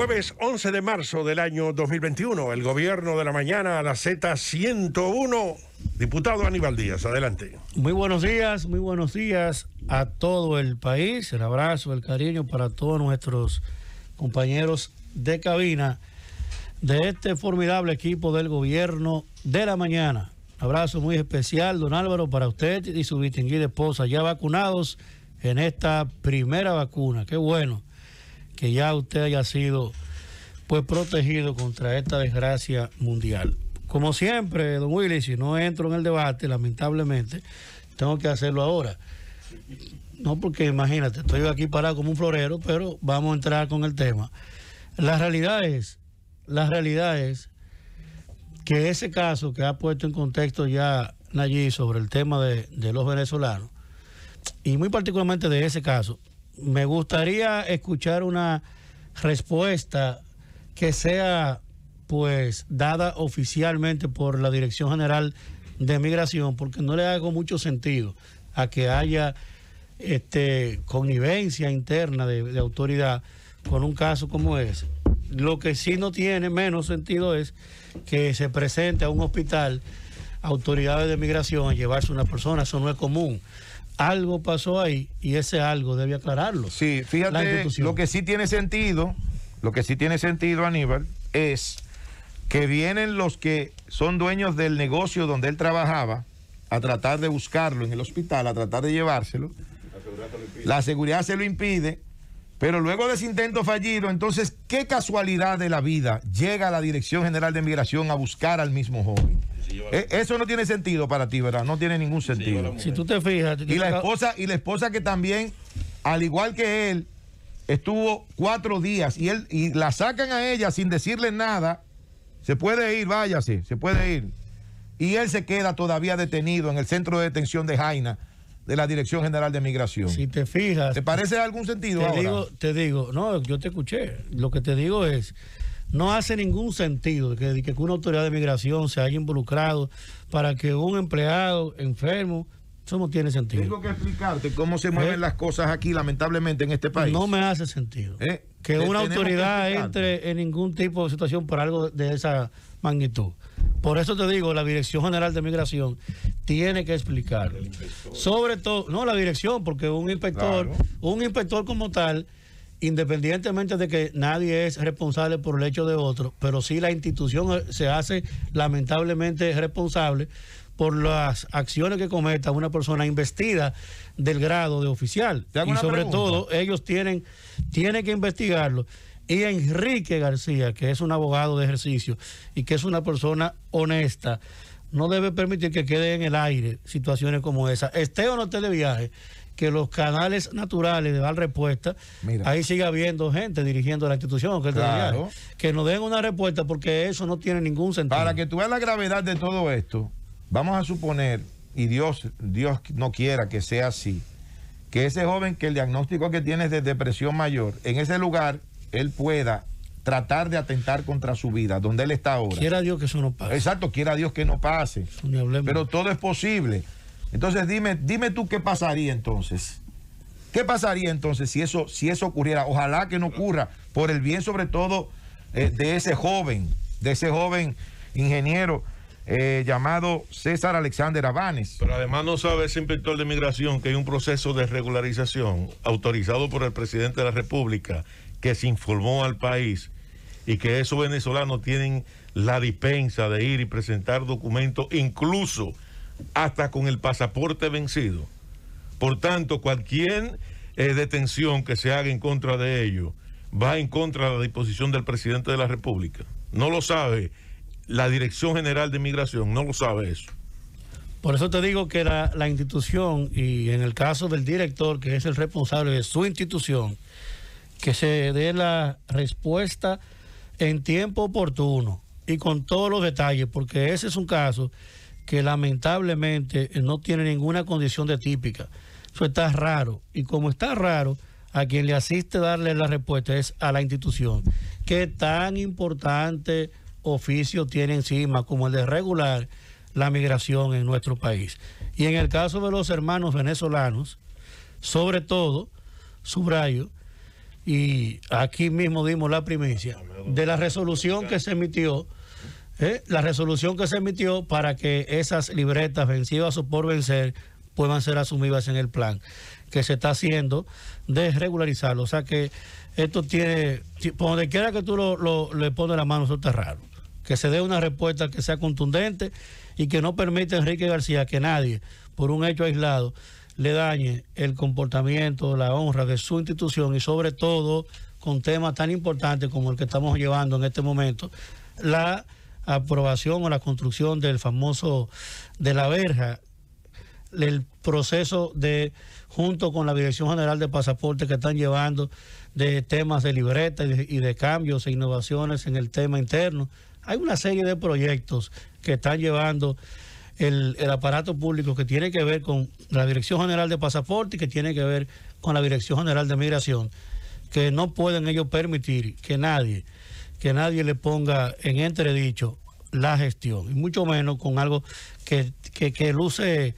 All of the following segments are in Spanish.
Jueves 11 de marzo del año 2021, el gobierno de la mañana a la Z101. Diputado Aníbal Díaz, adelante. Muy buenos días, muy buenos días a todo el país. El abrazo, el cariño para todos nuestros compañeros de cabina de este formidable equipo del gobierno de la mañana. Un abrazo muy especial, don Álvaro, para usted y su distinguida esposa, ya vacunados en esta primera vacuna. Qué bueno que ya usted haya sido pues protegido contra esta desgracia mundial. Como siempre, don Willy, si no entro en el debate, lamentablemente, tengo que hacerlo ahora. No porque imagínate, estoy aquí parado como un florero, pero vamos a entrar con el tema. La realidad es, la realidad es que ese caso que ha puesto en contexto ya Nayib sobre el tema de, de los venezolanos, y muy particularmente de ese caso, me gustaría escuchar una respuesta que sea pues dada oficialmente por la Dirección General de Migración, porque no le hago mucho sentido a que haya este, connivencia interna de, autoridad con un caso como ese. Lo que sí no tiene menos sentido es que se presente a un hospital autoridades de migración a llevarse una persona, eso no es común algo pasó ahí y ese algo debe aclararlo. Sí, fíjate, lo que sí tiene sentido, lo que sí tiene sentido, Aníbal, es que vienen los que son dueños del negocio donde él trabajaba a tratar de buscarlo en el hospital, a tratar de llevárselo. La seguridad, se lo impide, pero luego de ese intento fallido, entonces, qué casualidad de la vida llega la Dirección General de Migración a buscar al mismo joven. Eh, eso no tiene sentido para ti, ¿verdad? No tiene ningún sentido. si tú te fijas. y la esposa, y la esposa que también, al igual que él, estuvo cuatro días y él, y la sacan a ella sin decirle nada. Se puede ir, váyase, se puede ir. Y él se queda todavía detenido en el centro de detención de Jaina de la Dirección General de Migración. Si te fijas. ¿Te parece algún sentido te Digo, te digo, no, yo te escuché. Lo que te digo es no hace ningún sentido que, una autoridad de migración se haya involucrado para que un empleado enfermo eso no tiene sentido. Tengo que explicarte cómo se mueven eh, las cosas aquí, lamentablemente, en este país. No me hace sentido. Eh, que una autoridad entre en ningún tipo de situación por algo de esa magnitud. Por eso te digo, la Dirección General de Migración tiene que explicar, Sobre todo, no la dirección, porque un inspector, un inspector como tal, independientemente de que nadie es responsable por el hecho de otro, pero sí la institución eh, se hace lamentablemente responsable por las acciones que cometa una persona investida del grado de oficial. Y sobre todo, ellos tienen, tienen que investigarlo. Y Enrique García, que es un abogado de ejercicio y que es una persona honesta, no debe permitir que quede en el aire situaciones como esa. Esté o no esté de viaje, que los canales naturales de dar respuesta, ahí sigue habiendo gente dirigiendo la institución, que, nos den una respuesta porque eso no tiene ningún sentido. Para que tú veas la gravedad de todo esto, vamos a suponer, y Dios, Dios no quiera que sea así, que ese joven que el diagnóstico que tiene es de depresión mayor, en ese lugar él pueda tratar de atentar contra su vida, donde él está ahora. Quiera Dios que eso no pase. Exacto, quiera Dios que no pase. Pero todo es posible. Entonces dime, dime tú qué pasaría entonces. ¿Qué pasaría entonces si eso, si eso ocurriera? Ojalá que no ocurra, por el bien sobre todo eh, de ese joven, de ese joven ingeniero eh, llamado César Alexander Abanes. Pero además no sabe ese inspector de migración que hay un proceso de regularización autorizado por el presidente de la República que se informó al país y que esos venezolanos tienen la dispensa de ir y presentar documentos incluso hasta con el pasaporte vencido. Por tanto, cualquier eh, detención que se haga en contra de ellos va en contra de la disposición del presidente de la República. No lo sabe la Dirección General de Migración, no lo sabe eso. Por eso te digo que la institución, y en el caso del director, que es el responsable de su institución, que se dé la respuesta en tiempo oportuno y con todos los detalles, porque ese es un caso que lamentablemente eh, no tiene ninguna condición de típica. Eso está raro. Y como está raro, a quien le asiste darle la respuesta es a la institución. ¿Qué tan importante oficio tiene encima como el de regular la migración en nuestro país? Y en el caso de los hermanos venezolanos, sobre todo, subrayo, y aquí mismo dimos la primicia de la resolución que se emitió eh, la resolución que se emitió para que esas libretas vencidas o por vencer puedan ser asumidas en el plan que se está haciendo de regularizarlo. O sea que esto tiene, por donde quiera que tú lo, le pones la mano, eso está raro. Que se dé una respuesta que sea contundente y que no permita a Enrique García que nadie, por un hecho aislado, le dañe el comportamiento, la honra de su institución y sobre todo con temas tan importantes como el que estamos llevando en este momento, la aprobación o la construcción del famoso de la verja, el proceso de, junto con la Dirección General de Pasaporte que están llevando de temas de libreta y de, cambios e innovaciones en el tema interno. Hay una serie de proyectos que están llevando el, el aparato público que tiene que ver con la Dirección General de Pasaporte y que tiene que ver con la Dirección General de Migración, que no pueden ellos permitir que nadie que nadie le ponga en entredicho la gestión, y mucho menos con algo que, luce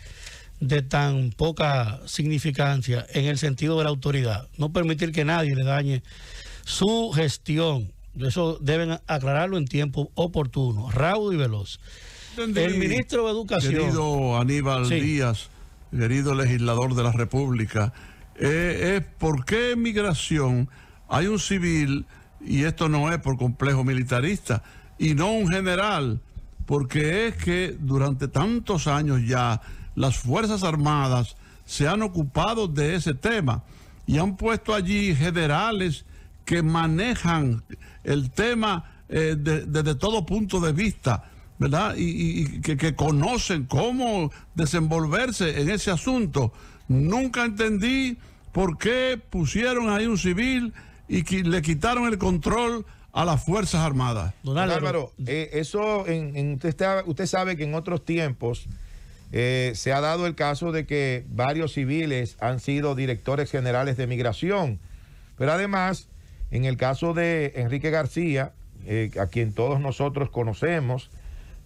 de tan poca significancia en el sentido de la autoridad. No permitir que nadie le dañe su gestión. Eso deben aclararlo en tiempo oportuno, raudo y veloz. el ministro de Educación. Querido Aníbal Díaz, querido legislador de la República, es eh, eh, ¿por qué en migración hay un civil y esto no es por complejo militarista, y no un general, porque es que durante tantos años ya las Fuerzas Armadas se han ocupado de ese tema y han puesto allí generales que manejan el tema eh, desde todo punto de vista, ¿verdad? Y, que conocen cómo desenvolverse en ese asunto. Nunca entendí por qué pusieron ahí un civil y le quitaron el control a las Fuerzas Armadas. Don Álvaro, eh, eso en, usted, sabe que en otros tiempos eh, se ha dado el caso de que varios civiles han sido directores generales de migración, pero además, en el caso de Enrique García, eh, a quien todos nosotros conocemos,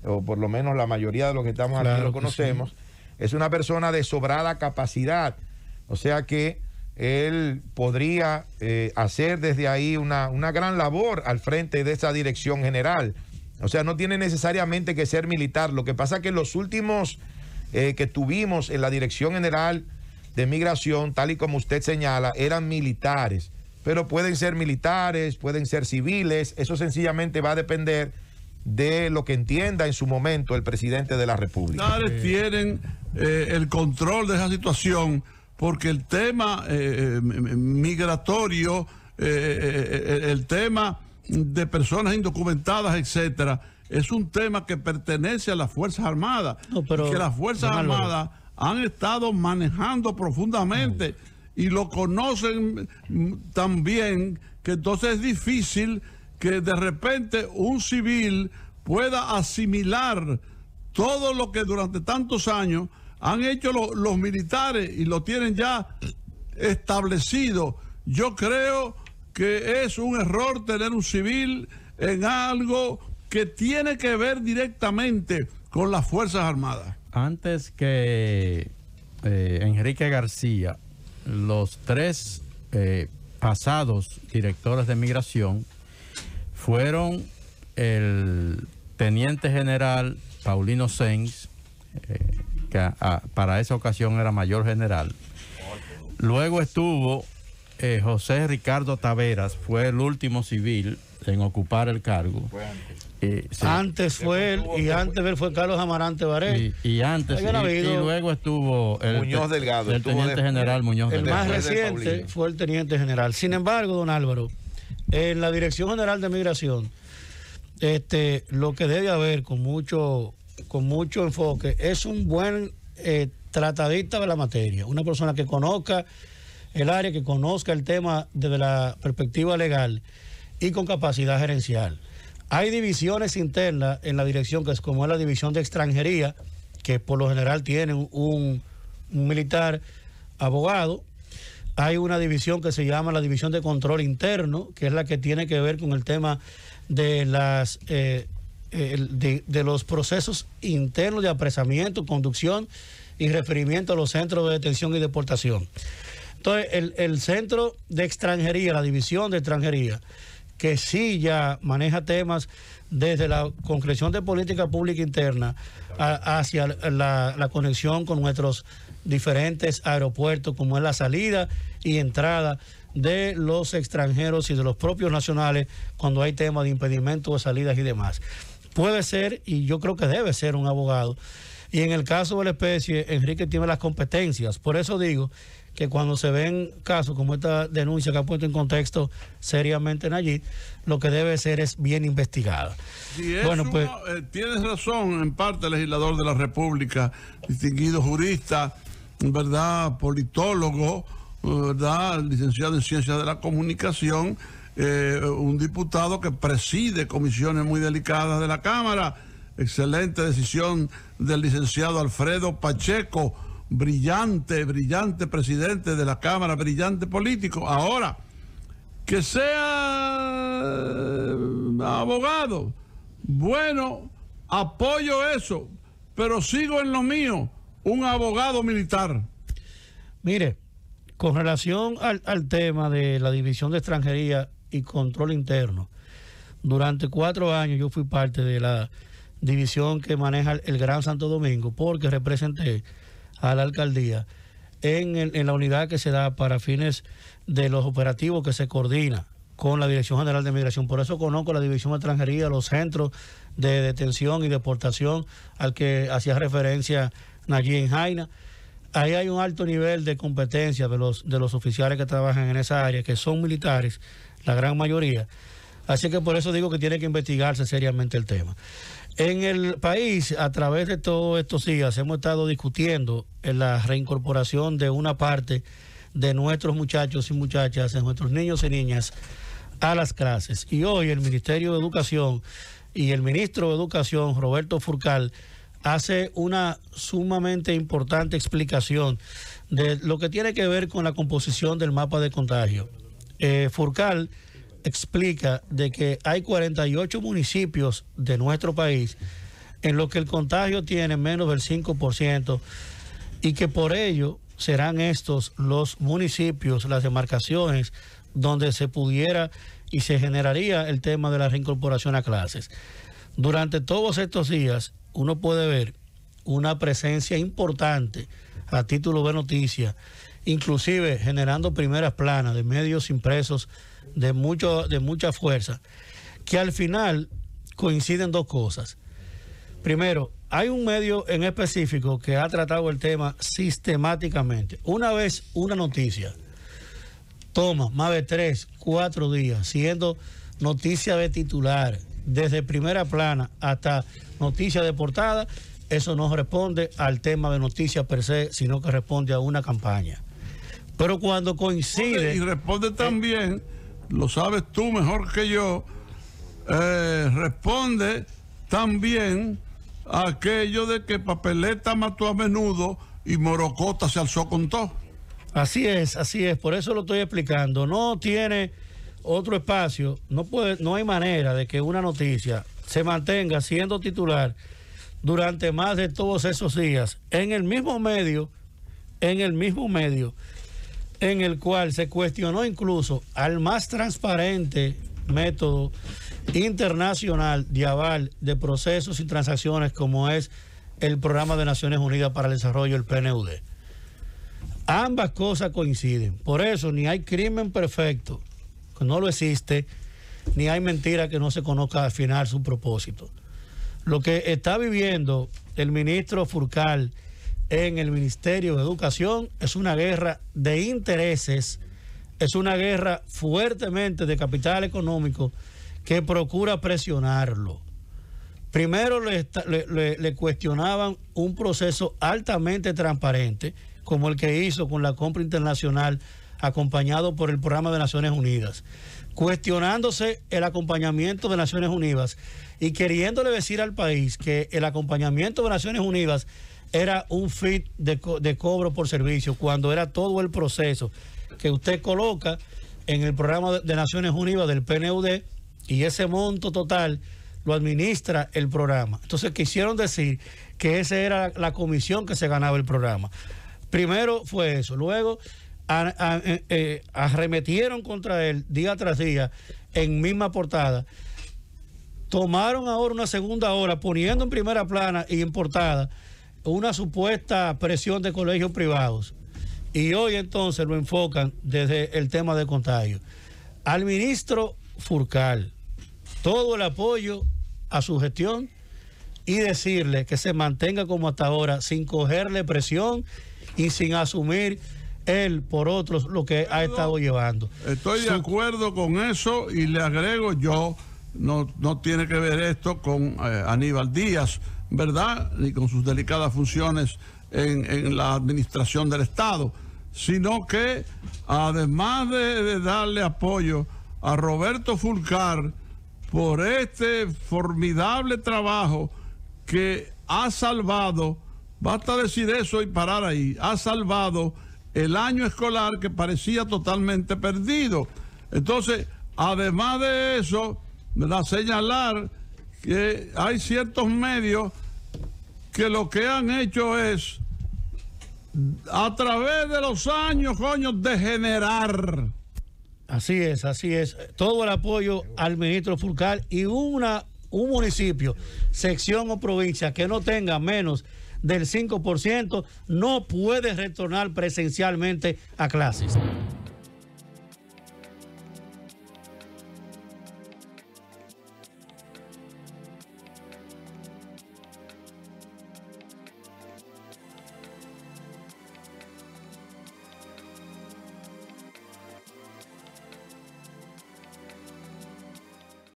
o por lo menos la mayoría de los que estamos hablando aquí lo conocemos, es una persona de sobrada capacidad, o sea que él podría eh, hacer desde ahí una, gran labor al frente de esa dirección general. O sea, no tiene necesariamente que ser militar. Lo que pasa es que los últimos eh, que tuvimos en la Dirección General de Migración, tal y como usted señala, eran militares. Pero pueden ser militares, pueden ser civiles. Eso sencillamente va a depender de lo que entienda en su momento el presidente de la República. Militares tienen eh, el control de esa situación porque el tema eh, eh, migratorio, eh, el tema de personas indocumentadas, etcétera, es un tema que pertenece a las Fuerzas Armadas. que las Fuerzas Armadas han estado manejando profundamente y lo conocen mm, tan bien que entonces es difícil que de repente un civil pueda asimilar todo lo que durante tantos años han hecho los militares y lo tienen ya establecido. Yo creo que es un error tener un civil en algo que tiene que ver directamente con las Fuerzas Armadas. Antes que eh, Enrique García, los tres eh, pasados directores de migración fueron el teniente general Paulino Sens, para esa ocasión era mayor general. Luego estuvo eh, José Ricardo Taveras, fue el último civil en ocupar el cargo. Antes eh, fue él y antes él fue Carlos Amarante Varela. Y, antes y, luego estuvo el, Muñoz Delgado, el teniente general Muñoz. El más reciente fue el teniente general. Sin embargo, don Álvaro, en la Dirección General de Migración, este, lo que debe haber con mucho con mucho enfoque, es un buen eh, tratadista de la materia, una persona que conozca el área, que conozca el tema desde la perspectiva legal y con capacidad gerencial. Hay divisiones internas en la dirección, que es como es la división de extranjería, que por lo general tiene un, militar abogado. Hay una división que se llama la división de control interno, que es la que tiene que ver con el tema de las eh, de, los procesos internos de apresamiento, conducción y referimiento a los centros de detención y deportación. Entonces, el, centro de extranjería, la división de extranjería, que sí ya maneja temas desde la concreción de política pública interna hacia la, conexión con nuestros diferentes aeropuertos, como es la salida y entrada de los extranjeros y de los propios nacionales cuando hay temas de impedimento de salidas y demás puede ser y yo creo que debe ser un abogado. Y en el caso de la especie, Enrique tiene las competencias. Por eso digo que cuando se ven casos como esta denuncia que ha puesto en contexto seriamente en allí, lo que debe ser es bien investigada. bueno, pues eh, tienes razón en parte, legislador de la República, distinguido jurista, verdad, politólogo, verdad, licenciado en ciencias de la comunicación eh, un diputado que preside comisiones muy delicadas de la Cámara. Excelente decisión del licenciado Alfredo Pacheco, brillante, brillante presidente de la Cámara, brillante político. Ahora, que sea eh, abogado, bueno, apoyo eso, pero sigo en lo mío, un abogado militar. Mire, con relación al, al tema de la división de extranjería y control interno. Durante cuatro años yo fui parte de la división que maneja el Gran Santo Domingo porque representé a la alcaldía en, la unidad que se da para fines de los operativos que se coordina con la Dirección General de Migración. Por eso conozco la División de Extranjería, los centros de detención y deportación al que hacía referencia en Jaina. Ahí hay un alto nivel de competencia de los, de los oficiales que trabajan en esa área, que son militares la gran mayoría. Así que por eso digo que tiene que investigarse seriamente el tema. En el país, a través de todos estos días, hemos estado discutiendo en la reincorporación de una parte de nuestros muchachos y muchachas, de nuestros niños y niñas, a las clases. Y hoy el Ministerio de Educación y el ministro de Educación, Roberto Furcal, hace una sumamente importante explicación de lo que tiene que ver con la composición del mapa de contagio. Eh, Furcal explica de que hay 48 municipios de nuestro país en los que el contagio tiene menos del 5% y que por ello serán estos los municipios, las demarcaciones donde se pudiera y se generaría el tema de la reincorporación a clases. Durante todos estos días uno puede ver una presencia importante a título de noticia inclusive generando primeras planas de medios impresos de, mucho, de mucha fuerza, que al final coinciden dos cosas. Primero, hay un medio en específico que ha tratado el tema sistemáticamente. Una vez una noticia toma más de tres, cuatro días, siendo noticia de titular, desde primera plana hasta noticia de portada, eso no responde al tema de noticia per se, sino que responde a una campaña. Pero cuando coincide. Y responde eh, también, lo sabes tú mejor que yo, eh, responde también aquello de que Papeleta mató a menudo y Morocota se alzó con todo. Así es, así es, por eso lo estoy explicando. No tiene otro espacio, no, puede, no hay manera de que una noticia se mantenga siendo titular durante más de todos esos días en el mismo medio, en el mismo medio en el cual se cuestionó incluso al más transparente método internacional de aval de procesos y transacciones como es el Programa de Naciones Unidas para el Desarrollo, el PNUD. Ambas cosas coinciden. Por eso ni hay crimen perfecto, que no lo existe, ni hay mentira que no se conozca al final su propósito. Lo que está viviendo el ministro Furcal en el Ministerio de Educación. Es una guerra de intereses, es una guerra fuertemente de capital económico que procura presionarlo. Primero le, cuestionaban un proceso altamente transparente, como el que hizo con la compra internacional acompañado por el programa de Naciones Unidas, cuestionándose el acompañamiento de Naciones Unidas y queriéndole decir al país que el acompañamiento de Naciones Unidas era un fit de, cobro por servicio, cuando era todo el proceso que usted coloca en el programa de Naciones Unidas del PNUD y ese monto total lo administra el programa. Entonces quisieron decir que esa era la comisión que se ganaba el programa. Primero fue eso, luego eh, eh, arremetieron contra él día tras día en misma portada. Tomaron ahora una segunda hora poniendo en primera plana y en portada una supuesta presión de colegios privados y hoy entonces lo enfocan desde el tema de contagio. Al ministro Furcal, todo el apoyo a su gestión y decirle que se mantenga como hasta ahora sin cogerle presión y sin asumir él por otros lo que ha estado llevando. Estoy de acuerdo con eso y le agrego yo, no, tiene que ver esto con eh, Aníbal Díaz ¿verdad? Y con sus delicadas funciones en, la administración del Estado, sino que además de, darle apoyo a Roberto Fulcar por este formidable trabajo que ha salvado, basta decir eso y parar ahí, ha salvado el año escolar que parecía totalmente perdido. Entonces, además de eso, da Señalar hay ciertos medios que lo que han hecho es, a través de los años, coño, degenerar. Así es, así es. Todo el apoyo al ministro Fulcar y una, un municipio, sección o provincia que no tenga menos del 5% no puede retornar presencialmente a clases.